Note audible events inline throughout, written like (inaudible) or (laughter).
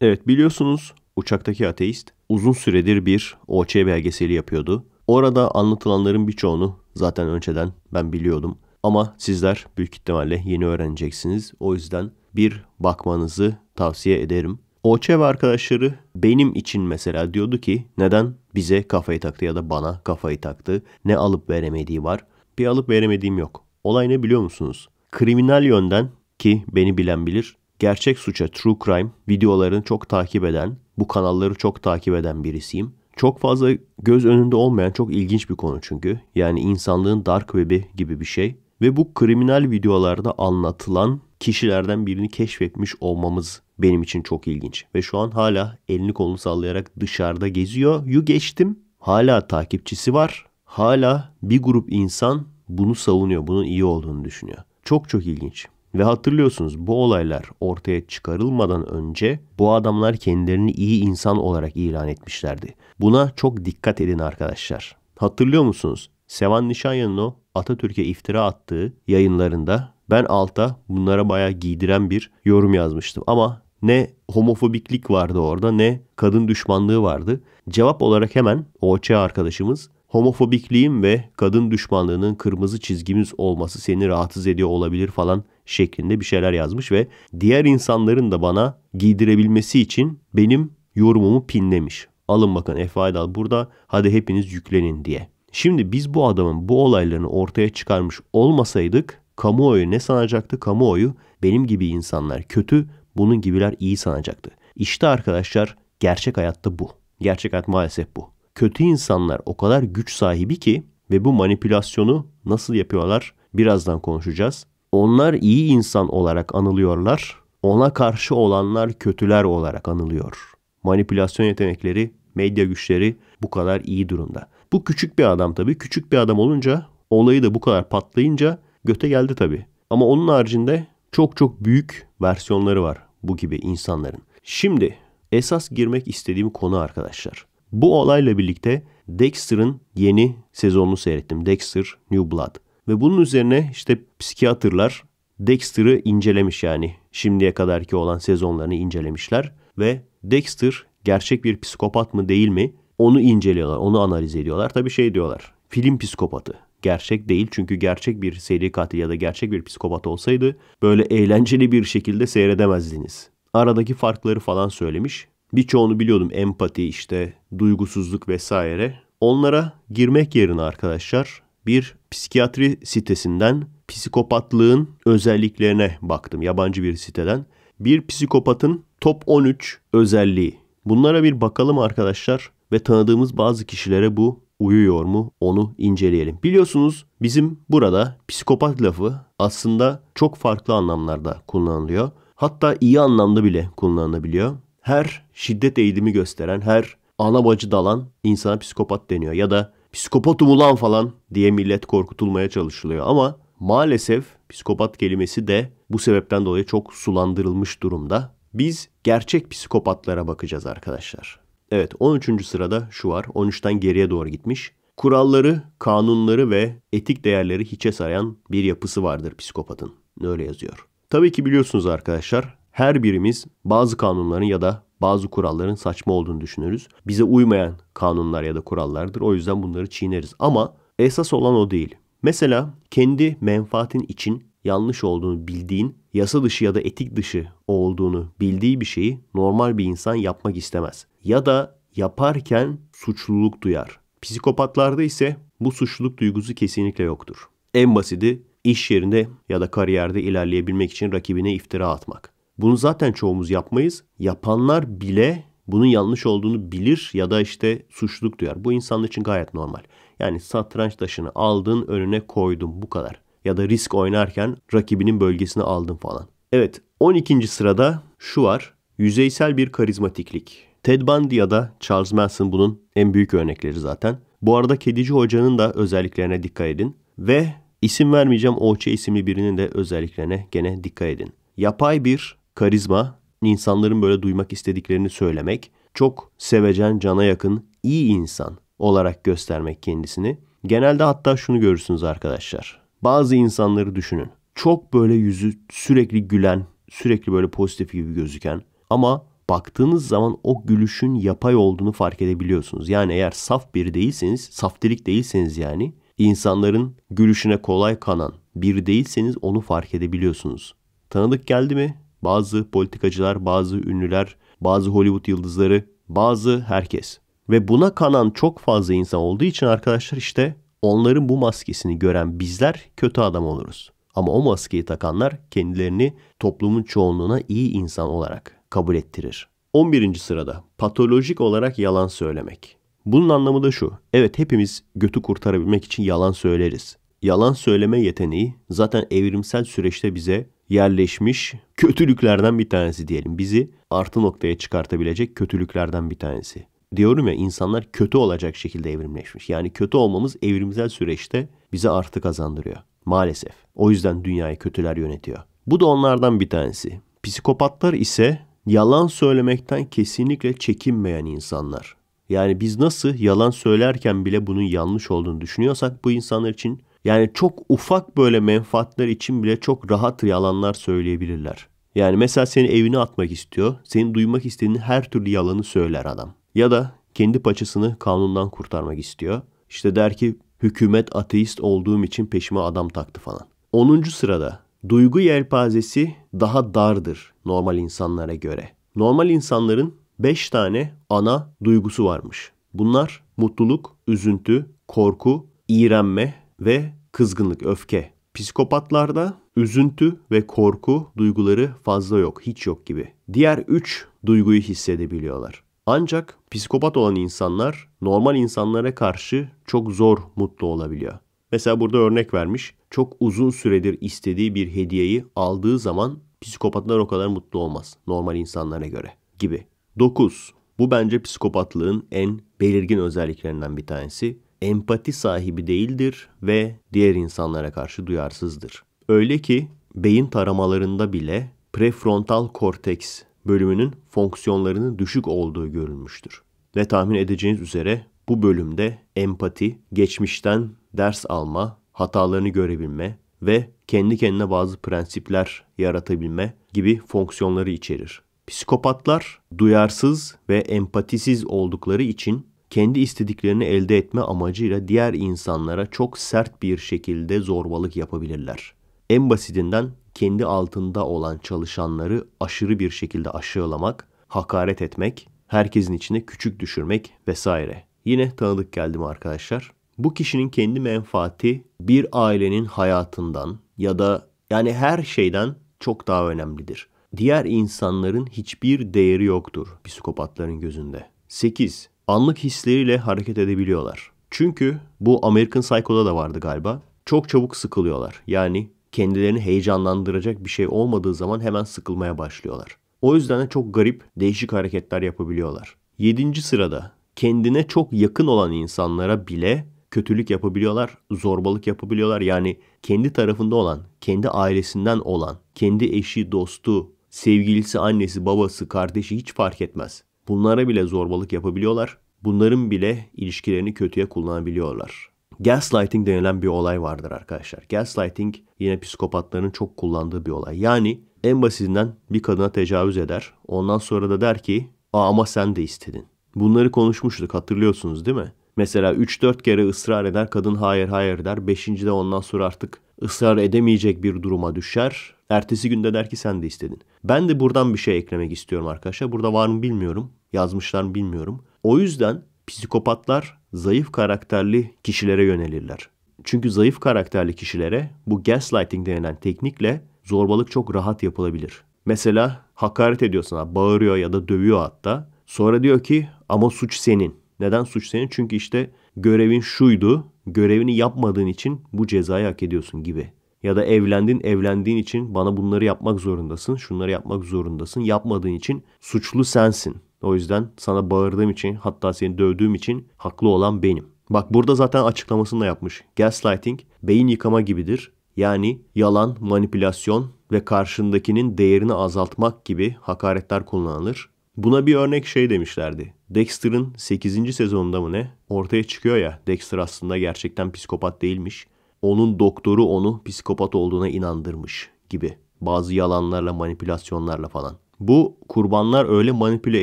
Evet biliyorsunuz uçaktaki ateist uzun süredir bir OÇ belgeseli yapıyordu. Orada anlatılanların birçoğunu zaten önceden ben biliyordum. Ama sizler büyük ihtimalle yeni öğreneceksiniz. O yüzden bir bakmanızı tavsiye ederim. Oçe ve arkadaşları benim için mesela diyordu ki neden bize kafayı taktı ya da bana kafayı taktı? Ne alıp veremediği var. Bir alıp veremediğim yok. Olay ne biliyor musunuz? Kriminal yönden ki beni bilen bilir gerçek suça, true crime videolarını çok takip eden, bu kanalları çok takip eden birisiyim. Çok fazla göz önünde olmayan çok ilginç bir konu çünkü. Yani insanlığın dark web'i gibi bir şey. Ve bu kriminal videolarda anlatılan kişilerden birini keşfetmiş olmamız benim için çok ilginç. Ve şu an hala elini kolunu sallayarak dışarıda geziyor. Yu geçtim. Hala takipçisi var. Hala bir grup insan bunu savunuyor. Bunun iyi olduğunu düşünüyor. Çok çok ilginç. Ve hatırlıyorsunuz bu olaylar ortaya çıkarılmadan önce bu adamlar kendilerini iyi insan olarak ilan etmişlerdi. Buna çok dikkat edin arkadaşlar. Hatırlıyor musunuz? Sevan Nişanyan'ın o Atatürk'e iftira attığı yayınlarında ben alta bunlara bayağı giydiren bir yorum yazmıştım. Ama ne homofobiklik vardı orada ne kadın düşmanlığı vardı. Cevap olarak hemen OÇ arkadaşımız homofobikliğim ve kadın düşmanlığının kırmızı çizgimiz olması seni rahatsız ediyor olabilir falan şeklinde bir şeyler yazmış ve diğer insanların da bana giydirebilmesi için benim yorumumu pinlemiş. Alın bakın F.A. burada hadi hepiniz yüklenin diye. Şimdi biz bu adamın bu olaylarını ortaya çıkarmış olmasaydık kamuoyu ne sanacaktı? Kamuoyu benim gibi insanlar kötü, bunun gibiler iyi sanacaktı. İşte arkadaşlar gerçek hayatta bu. Gerçek hayat maalesef bu. Kötü insanlar o kadar güç sahibi ki ve bu manipülasyonu nasıl yapıyorlar birazdan konuşacağız. Onlar iyi insan olarak anılıyorlar. Ona karşı olanlar kötüler olarak anılıyor. Manipülasyon yetenekleri, medya güçleri bu kadar iyi durumda. Bu küçük bir adam tabii. Küçük bir adam olunca olayı da bu kadar patlayınca göte geldi tabii. Ama onun haricinde çok çok büyük versiyonları var bu gibi insanların. Şimdi esas girmek istediğim konu arkadaşlar. Bu olayla birlikte Dexter'ın yeni sezonunu seyrettim. Dexter New Blood. Ve bunun üzerine işte psikiyatrlar Dexter'ı incelemiş yani şimdiye kadarki olan sezonlarını incelemişler ve Dexter gerçek bir psikopat mı değil mi onu inceliyorlar, onu analiz ediyorlar. Tabii şey diyorlar, film psikopatı. Gerçek değil çünkü gerçek bir seri katil ya da gerçek bir psikopat olsaydı böyle eğlenceli bir şekilde seyredemezdiniz. Aradaki farkları falan söylemiş. Birçoğunu biliyordum empati işte duygusuzluk vesaire. Onlara girmek yerine arkadaşlar bir psikiyatri sitesinden psikopatlığın özelliklerine baktım yabancı bir siteden. Bir psikopatın top 13 özelliği. Bunlara bir bakalım arkadaşlar ve tanıdığımız bazı kişilere bu uyuyor mu onu inceleyelim. Biliyorsunuz bizim burada psikopat lafı aslında çok farklı anlamlarda kullanılıyor. Hatta iyi anlamda bile kullanılabiliyor. Her şiddet eğilimi gösteren, her ana bacı dalan insana psikopat deniyor ya da psikopatum ulan falan diye millet korkutulmaya çalışılıyor. Ama maalesef psikopat kelimesi de bu sebepten dolayı çok sulandırılmış durumda. Biz gerçek psikopatlara bakacağız arkadaşlar. Evet 13. sırada şu var. 13'ten geriye doğru gitmiş. Kuralları, kanunları ve etik değerleri hiçe sayan bir yapısı vardır psikopatın. Öyle yazıyor. Tabii ki biliyorsunuz arkadaşlar her birimiz bazı kanunların ya da bazı kuralların saçma olduğunu düşünürüz. Bize uymayan kanunlar ya da kurallardır. O yüzden bunları çiğneriz. Ama esas olan o değil. Mesela kendi menfaatin için yanlış olduğunu bildiğin, yasa dışı ya da etik dışı olduğunu bildiği bir şeyi normal bir insan yapmak istemez. Ya da yaparken suçluluk duyar. Psikopatlarda ise bu suçluluk duygusu kesinlikle yoktur. En basiti iş yerinde ya da kariyerde ilerleyebilmek için rakibine iftira atmak. Bunu zaten çoğumuz yapmayız. Yapanlar bile bunun yanlış olduğunu bilir ya da işte suçluluk duyar. Bu insanlar için gayet normal. Yani satranç taşını aldın önüne koydum bu kadar. Ya da risk oynarken rakibinin bölgesini aldın falan. Evet 12. sırada şu var. Yüzeysel bir karizmatiklik. Ted Bundy ya da Charles Manson bunun en büyük örnekleri zaten. Bu arada Kedici Hoca'nın da özelliklerine dikkat edin. Ve isim vermeyeceğim Oğçe isimli birinin de özelliklerine gene dikkat edin. Yapay bir karizma, insanların böyle duymak istediklerini söylemek, çok sevecen, cana yakın, iyi insan olarak göstermek kendisini. Genelde hatta şunu görürsünüz arkadaşlar. Bazı insanları düşünün. Çok böyle yüzü sürekli gülen, sürekli böyle pozitif gibi gözüken ama baktığınız zaman o gülüşün yapay olduğunu fark edebiliyorsunuz. Yani eğer saf biri değilseniz, saftirik değilseniz yani insanların gülüşüne kolay kanan biri değilseniz onu fark edebiliyorsunuz. Tanıdık geldi mi? Bazı politikacılar, bazı ünlüler, bazı Hollywood yıldızları, bazı herkes. Ve buna kanan çok fazla insan olduğu için arkadaşlar işte onların bu maskesini gören bizler kötü adam oluruz. Ama o maskeyi takanlar kendilerini toplumun çoğunluğuna iyi insan olarak kabul ettirir. 11. sırada patolojik olarak yalan söylemek. Bunun anlamı da şu. Evet hepimiz götü kurtarabilmek için yalan söyleriz. Yalan söyleme yeteneği zaten evrimsel süreçte bize yerleşmiş kötülüklerden bir tanesi diyelim. Bizi artı noktaya çıkartabilecek kötülüklerden bir tanesi. Diyorum ya insanlar kötü olacak şekilde evrimleşmiş. Yani kötü olmamız evrimsel süreçte bize artı kazandırıyor. Maalesef. O yüzden dünyayı kötüler yönetiyor. Bu da onlardan bir tanesi. Psikopatlar ise yalan söylemekten kesinlikle çekinmeyen insanlar. Yani biz nasıl yalan söylerken bile bunun yanlış olduğunu düşünüyorsak bu insanlar için yani çok ufak böyle menfaatler için bile çok rahat yalanlar söyleyebilirler. Yani mesela seni evine atmak istiyor. Senin duymak istediğin her türlü yalanı söyler adam. Ya da kendi paçasını kanundan kurtarmak istiyor. İşte der ki hükümet ateist olduğum için peşime adam taktı falan. 10. sırada duygu yelpazesi daha dardır normal insanlara göre. Normal insanların 5 tane ana duygusu varmış. Bunlar mutluluk, üzüntü, korku, iğrenme ve kızgınlık, öfke. Psikopatlarda üzüntü ve korku duyguları fazla yok, hiç yok gibi. Diğer üç duyguyu hissedebiliyorlar. Ancak psikopat olan insanlar normal insanlara karşı çok zor mutlu olabiliyor. Mesela burada örnek vermiş. Çok uzun süredir istediği bir hediyeyi aldığı zaman psikopatlar o kadar mutlu olmaz normal insanlara göre gibi. 9. Bu bence psikopatlığın en belirgin özelliklerinden bir tanesi empati sahibi değildir ve diğer insanlara karşı duyarsızdır. Öyle ki beyin taramalarında bile prefrontal korteks bölümünün fonksiyonlarının düşük olduğu görülmüştür. Ve tahmin edeceğiniz üzere bu bölümde empati, geçmişten ders alma, hatalarını görebilme ve kendi kendine bazı prensipler yaratabilme gibi fonksiyonları içerir. Psikopatlar duyarsız ve empatisiz oldukları için kendi istediklerini elde etme amacıyla diğer insanlara çok sert bir şekilde zorbalık yapabilirler. En basitinden kendi altında olan çalışanları aşırı bir şekilde aşağılamak, hakaret etmek, herkesin içine küçük düşürmek vesaire. Yine tanıdık geldi mi arkadaşlar? Bu kişinin kendi menfaati bir ailenin hayatından ya da yani her şeyden çok daha önemlidir. Diğer insanların hiçbir değeri yoktur psikopatların gözünde. 8 anlık hisleriyle hareket edebiliyorlar. Çünkü bu American Psycho'da da vardı galiba. Çok çabuk sıkılıyorlar. Yani kendilerini heyecanlandıracak bir şey olmadığı zaman hemen sıkılmaya başlıyorlar. O yüzden de çok garip, değişik hareketler yapabiliyorlar. Yedinci sırada kendine çok yakın olan insanlara bile kötülük yapabiliyorlar, zorbalık yapabiliyorlar. Yani kendi tarafında olan, kendi ailesinden olan, kendi eşi, dostu, sevgilisi, annesi, babası, kardeşi hiç fark etmez. Bunlara bile zorbalık yapabiliyorlar. Bunların bile ilişkilerini kötüye kullanabiliyorlar. Gaslighting denilen bir olay vardır arkadaşlar. Gaslighting yine psikopatların çok kullandığı bir olay. Yani en basitinden bir kadına tecavüz eder. Ondan sonra da der ki Aa, ama sen de istedin. Bunları konuşmuştuk hatırlıyorsunuz değil mi? Mesela 3-4 kere ısrar eder kadın hayır hayır der. Beşinci de ondan sonra artık ısrar edemeyecek bir duruma düşer. Ertesi günde der ki sen de istedin. Ben de buradan bir şey eklemek istiyorum arkadaşlar. Burada var mı bilmiyorum yazmışlar mı bilmiyorum. O yüzden psikopatlar zayıf karakterli kişilere yönelirler. Çünkü zayıf karakterli kişilere bu gaslighting denilen teknikle zorbalık çok rahat yapılabilir. Mesela hakaret ediyor sana, bağırıyor ya da dövüyor hatta. Sonra diyor ki ama suç senin. Neden suç senin? Çünkü işte görevin şuydu, görevini yapmadığın için bu cezayı hak ediyorsun gibi. Ya da evlendin, evlendiğin için bana bunları yapmak zorundasın, şunları yapmak zorundasın. Yapmadığın için suçlu sensin o yüzden sana bağırdığım için hatta seni dövdüğüm için haklı olan benim. Bak burada zaten açıklamasını da yapmış. Gaslighting beyin yıkama gibidir. Yani yalan, manipülasyon ve karşındakinin değerini azaltmak gibi hakaretler kullanılır. Buna bir örnek şey demişlerdi. Dexter'ın 8. sezonunda mı ne? Ortaya çıkıyor ya Dexter aslında gerçekten psikopat değilmiş. Onun doktoru onu psikopat olduğuna inandırmış gibi. Bazı yalanlarla, manipülasyonlarla falan. Bu kurbanlar öyle manipüle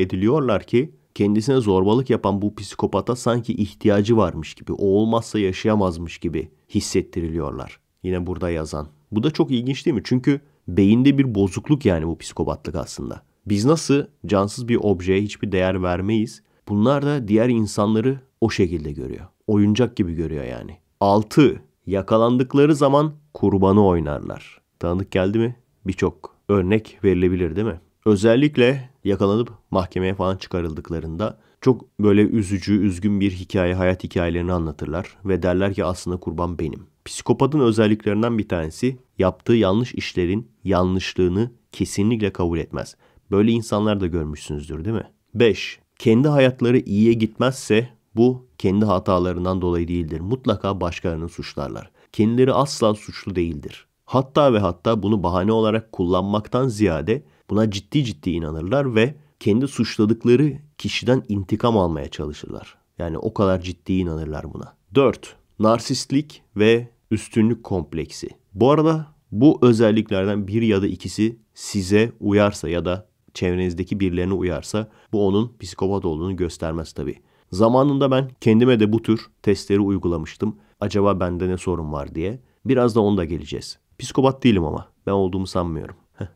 ediliyorlar ki kendisine zorbalık yapan bu psikopata sanki ihtiyacı varmış gibi, o olmazsa yaşayamazmış gibi hissettiriliyorlar. Yine burada yazan. Bu da çok ilginç değil mi? Çünkü beyinde bir bozukluk yani bu psikopatlık aslında. Biz nasıl cansız bir objeye hiçbir değer vermeyiz? Bunlar da diğer insanları o şekilde görüyor. Oyuncak gibi görüyor yani. 6. Yakalandıkları zaman kurbanı oynarlar. Tanıdık geldi mi? Birçok örnek verilebilir değil mi? Özellikle yakalanıp mahkemeye falan çıkarıldıklarında çok böyle üzücü, üzgün bir hikaye, hayat hikayelerini anlatırlar ve derler ki aslında kurban benim. Psikopatın özelliklerinden bir tanesi yaptığı yanlış işlerin yanlışlığını kesinlikle kabul etmez. Böyle insanlar da görmüşsünüzdür değil mi? 5. Kendi hayatları iyiye gitmezse bu kendi hatalarından dolayı değildir. Mutlaka başkalarını suçlarlar. Kendileri asla suçlu değildir. Hatta ve hatta bunu bahane olarak kullanmaktan ziyade Buna ciddi ciddi inanırlar ve kendi suçladıkları kişiden intikam almaya çalışırlar. Yani o kadar ciddi inanırlar buna. 4. Narsistlik ve üstünlük kompleksi. Bu arada bu özelliklerden bir ya da ikisi size uyarsa ya da çevrenizdeki birilerine uyarsa bu onun psikopat olduğunu göstermez tabii. Zamanında ben kendime de bu tür testleri uygulamıştım. Acaba bende ne sorun var diye. Biraz da onda geleceğiz. Psikopat değilim ama. Ben olduğumu sanmıyorum. (laughs)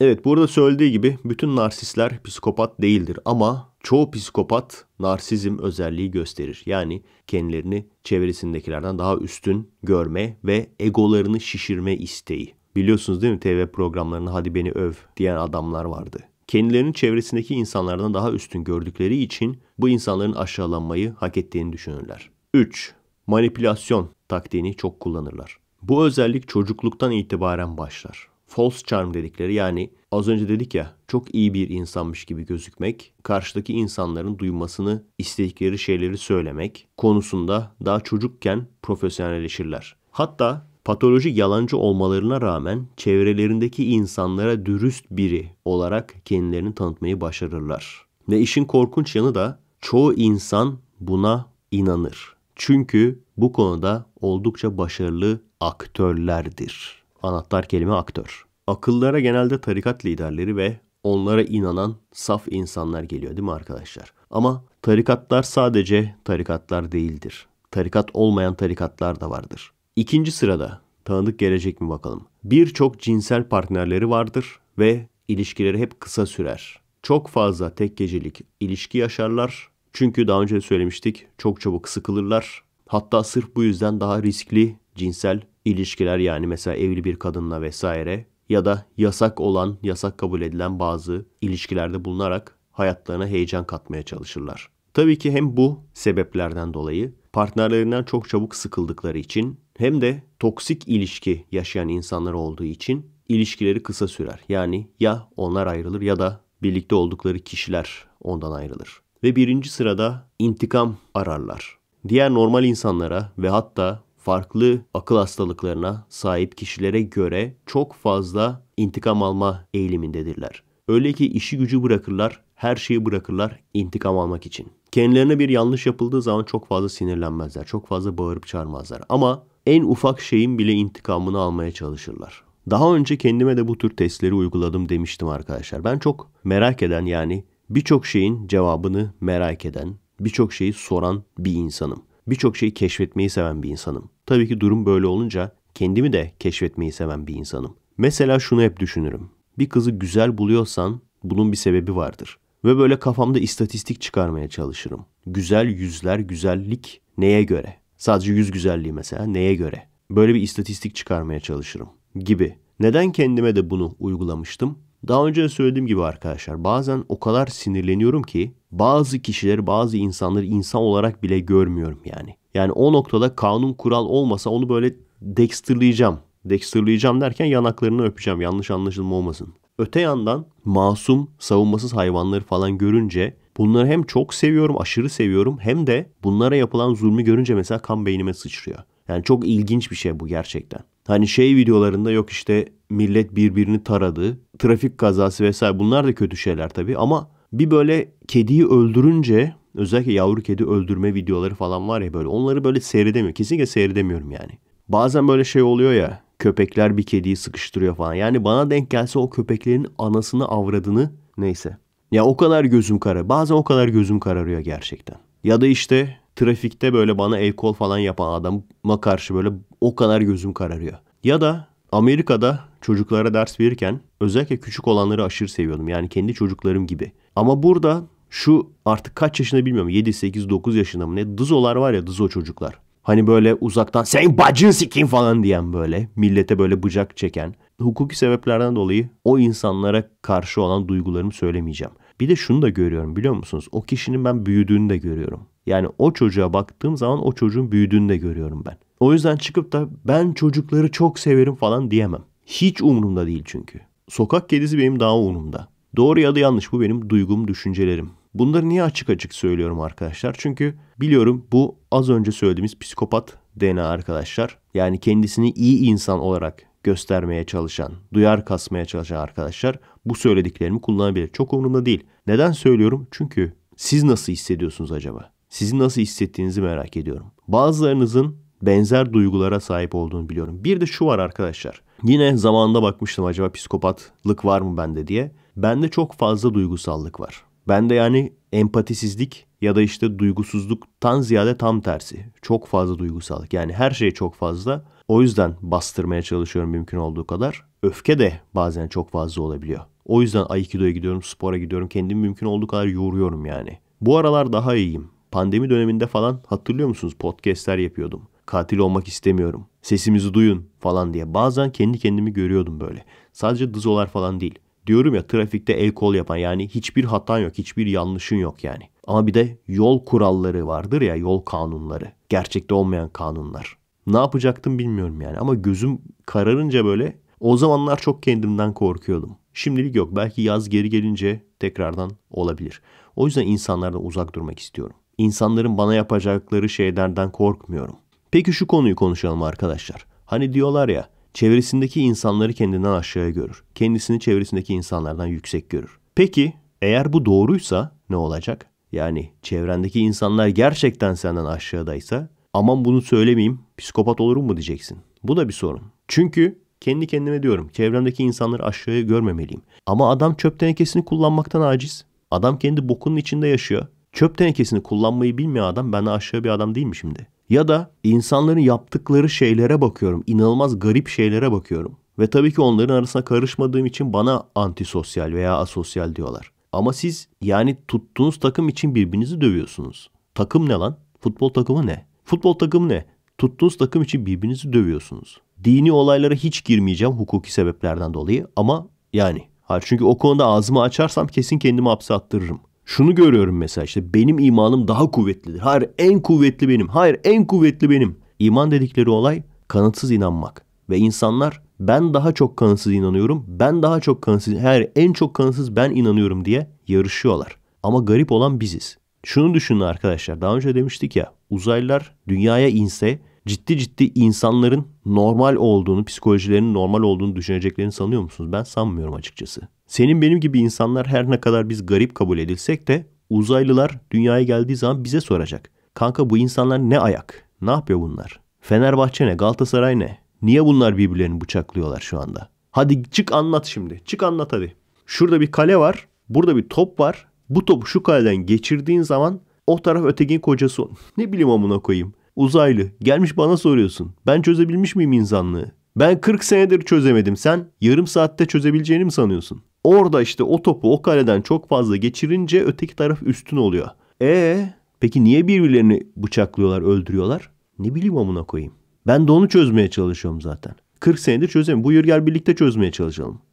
Evet burada söylediği gibi bütün narsistler psikopat değildir ama çoğu psikopat narsizm özelliği gösterir. Yani kendilerini çevresindekilerden daha üstün görme ve egolarını şişirme isteği. Biliyorsunuz değil mi TV programlarında hadi beni öv diyen adamlar vardı. Kendilerinin çevresindeki insanlardan daha üstün gördükleri için bu insanların aşağılanmayı hak ettiğini düşünürler. 3. Manipülasyon taktiğini çok kullanırlar. Bu özellik çocukluktan itibaren başlar false charm dedikleri yani az önce dedik ya çok iyi bir insanmış gibi gözükmek, karşıdaki insanların duymasını istedikleri şeyleri söylemek konusunda daha çocukken profesyonelleşirler. Hatta patolojik yalancı olmalarına rağmen çevrelerindeki insanlara dürüst biri olarak kendilerini tanıtmayı başarırlar. Ve işin korkunç yanı da çoğu insan buna inanır. Çünkü bu konuda oldukça başarılı aktörlerdir. Anahtar kelime aktör. Akıllara genelde tarikat liderleri ve onlara inanan saf insanlar geliyor değil mi arkadaşlar? Ama tarikatlar sadece tarikatlar değildir. Tarikat olmayan tarikatlar da vardır. İkinci sırada tanıdık gelecek mi bakalım. Birçok cinsel partnerleri vardır ve ilişkileri hep kısa sürer. Çok fazla tek gecelik ilişki yaşarlar. Çünkü daha önce de söylemiştik çok çabuk sıkılırlar. Hatta sırf bu yüzden daha riskli cinsel ilişkiler yani mesela evli bir kadınla vesaire ya da yasak olan, yasak kabul edilen bazı ilişkilerde bulunarak hayatlarına heyecan katmaya çalışırlar. Tabii ki hem bu sebeplerden dolayı partnerlerinden çok çabuk sıkıldıkları için hem de toksik ilişki yaşayan insanlar olduğu için ilişkileri kısa sürer. Yani ya onlar ayrılır ya da birlikte oldukları kişiler ondan ayrılır. Ve birinci sırada intikam ararlar. Diğer normal insanlara ve hatta farklı akıl hastalıklarına sahip kişilere göre çok fazla intikam alma eğilimindedirler. Öyle ki işi gücü bırakırlar, her şeyi bırakırlar intikam almak için. Kendilerine bir yanlış yapıldığı zaman çok fazla sinirlenmezler, çok fazla bağırıp çağırmazlar. Ama en ufak şeyin bile intikamını almaya çalışırlar. Daha önce kendime de bu tür testleri uyguladım demiştim arkadaşlar. Ben çok merak eden yani birçok şeyin cevabını merak eden, birçok şeyi soran bir insanım. Birçok şeyi keşfetmeyi seven bir insanım. Tabii ki durum böyle olunca kendimi de keşfetmeyi seven bir insanım. Mesela şunu hep düşünürüm. Bir kızı güzel buluyorsan bunun bir sebebi vardır. Ve böyle kafamda istatistik çıkarmaya çalışırım. Güzel yüzler, güzellik neye göre? Sadece yüz güzelliği mesela neye göre? Böyle bir istatistik çıkarmaya çalışırım gibi. Neden kendime de bunu uygulamıştım? Daha önce de söylediğim gibi arkadaşlar bazen o kadar sinirleniyorum ki bazı kişileri, bazı insanları insan olarak bile görmüyorum yani. Yani o noktada kanun kural olmasa onu böyle dexterlayacağım. Dexterlayacağım derken yanaklarını öpeceğim yanlış anlaşılma olmasın. Öte yandan masum, savunmasız hayvanları falan görünce bunları hem çok seviyorum, aşırı seviyorum hem de bunlara yapılan zulmü görünce mesela kan beynime sıçrıyor. Yani çok ilginç bir şey bu gerçekten. Hani şey videolarında yok işte millet birbirini taradı, trafik kazası vesaire bunlar da kötü şeyler tabii ama bir böyle kediyi öldürünce özellikle yavru kedi öldürme videoları falan var ya böyle onları böyle seyredemiyorum. Kesinlikle seyredemiyorum yani. Bazen böyle şey oluyor ya köpekler bir kediyi sıkıştırıyor falan. Yani bana denk gelse o köpeklerin anasını avradını neyse. Ya o kadar gözüm kara. Bazen o kadar gözüm kararıyor gerçekten. Ya da işte trafikte böyle bana el kol falan yapan adama karşı böyle o kadar gözüm kararıyor. Ya da Amerika'da çocuklara ders verirken özellikle küçük olanları aşırı seviyordum. Yani kendi çocuklarım gibi. Ama burada şu artık kaç yaşında bilmiyorum 7, 8, 9 yaşında mı ne dızolar var ya dızo çocuklar. Hani böyle uzaktan sen bacın sikin falan diyen böyle millete böyle bıcak çeken. Hukuki sebeplerden dolayı o insanlara karşı olan duygularımı söylemeyeceğim. Bir de şunu da görüyorum biliyor musunuz? O kişinin ben büyüdüğünü de görüyorum. Yani o çocuğa baktığım zaman o çocuğun büyüdüğünü de görüyorum ben. O yüzden çıkıp da ben çocukları çok severim falan diyemem. Hiç umurumda değil çünkü. Sokak kedisi benim daha umurumda. Doğru ya da yanlış bu benim duygum, düşüncelerim. Bunları niye açık açık söylüyorum arkadaşlar? Çünkü biliyorum bu az önce söylediğimiz psikopat DNA arkadaşlar. Yani kendisini iyi insan olarak göstermeye çalışan, duyar kasmaya çalışan arkadaşlar bu söylediklerimi kullanabilir. Çok umurumda değil. Neden söylüyorum? Çünkü siz nasıl hissediyorsunuz acaba? Sizi nasıl hissettiğinizi merak ediyorum. Bazılarınızın benzer duygulara sahip olduğunu biliyorum. Bir de şu var arkadaşlar. Yine zamanda bakmıştım acaba psikopatlık var mı bende diye. Bende çok fazla duygusallık var. Bende yani empatisizlik ya da işte duygusuzluktan ziyade tam tersi. Çok fazla duygusallık. Yani her şey çok fazla. O yüzden bastırmaya çalışıyorum mümkün olduğu kadar. Öfke de bazen çok fazla olabiliyor. O yüzden Aikido'ya gidiyorum, spora gidiyorum. Kendimi mümkün olduğu kadar yoğuruyorum yani. Bu aralar daha iyiyim. Pandemi döneminde falan hatırlıyor musunuz podcastler yapıyordum katil olmak istemiyorum. Sesimizi duyun falan diye. Bazen kendi kendimi görüyordum böyle. Sadece dızolar falan değil. Diyorum ya trafikte el kol yapan yani hiçbir hatan yok, hiçbir yanlışın yok yani. Ama bir de yol kuralları vardır ya, yol kanunları. Gerçekte olmayan kanunlar. Ne yapacaktım bilmiyorum yani ama gözüm kararınca böyle o zamanlar çok kendimden korkuyordum. Şimdilik yok. Belki yaz geri gelince tekrardan olabilir. O yüzden insanlardan uzak durmak istiyorum. İnsanların bana yapacakları şeylerden korkmuyorum. Peki şu konuyu konuşalım arkadaşlar. Hani diyorlar ya çevresindeki insanları kendinden aşağıya görür. Kendisini çevresindeki insanlardan yüksek görür. Peki eğer bu doğruysa ne olacak? Yani çevrendeki insanlar gerçekten senden aşağıdaysa aman bunu söylemeyeyim psikopat olurum mu diyeceksin. Bu da bir sorun. Çünkü kendi kendime diyorum çevremdeki insanları aşağıya görmemeliyim. Ama adam çöp tenekesini kullanmaktan aciz. Adam kendi bokunun içinde yaşıyor. Çöp tenekesini kullanmayı bilmeyen adam ben aşağı bir adam değil mi şimdi? ya da insanların yaptıkları şeylere bakıyorum. İnanılmaz garip şeylere bakıyorum. Ve tabii ki onların arasına karışmadığım için bana antisosyal veya asosyal diyorlar. Ama siz yani tuttuğunuz takım için birbirinizi dövüyorsunuz. Takım ne lan? Futbol takımı ne? Futbol takımı ne? Tuttuğunuz takım için birbirinizi dövüyorsunuz. Dini olaylara hiç girmeyeceğim hukuki sebeplerden dolayı ama yani. Hayır çünkü o konuda ağzımı açarsam kesin kendimi hapse attırırım şunu görüyorum mesela işte benim imanım daha kuvvetlidir. Hayır en kuvvetli benim. Hayır en kuvvetli benim. İman dedikleri olay kanıtsız inanmak. Ve insanlar ben daha çok kanıtsız inanıyorum. Ben daha çok kanıtsız. Hayır en çok kanıtsız ben inanıyorum diye yarışıyorlar. Ama garip olan biziz. Şunu düşünün arkadaşlar. Daha önce demiştik ya uzaylılar dünyaya inse ciddi ciddi insanların normal olduğunu, psikolojilerinin normal olduğunu düşüneceklerini sanıyor musunuz? Ben sanmıyorum açıkçası. Senin benim gibi insanlar her ne kadar biz garip kabul edilsek de uzaylılar dünyaya geldiği zaman bize soracak. Kanka bu insanlar ne ayak? Ne yapıyor bunlar? Fenerbahçe ne? Galatasaray ne? Niye bunlar birbirlerini bıçaklıyorlar şu anda? Hadi çık anlat şimdi. Çık anlat hadi. Şurada bir kale var. Burada bir top var. Bu topu şu kaleden geçirdiğin zaman o taraf ötekin kocası. (laughs) ne bileyim amına koyayım. Uzaylı. Gelmiş bana soruyorsun. Ben çözebilmiş miyim insanlığı? Ben 40 senedir çözemedim. Sen yarım saatte çözebileceğini mi sanıyorsun? Orada işte o topu o kaleden çok fazla geçirince öteki taraf üstün oluyor. E peki niye birbirlerini bıçaklıyorlar, öldürüyorlar? Ne bileyim amına koyayım. Ben de onu çözmeye çalışıyorum zaten. 40 senedir çözemiyorum. Bu yürger birlikte çözmeye çalışalım.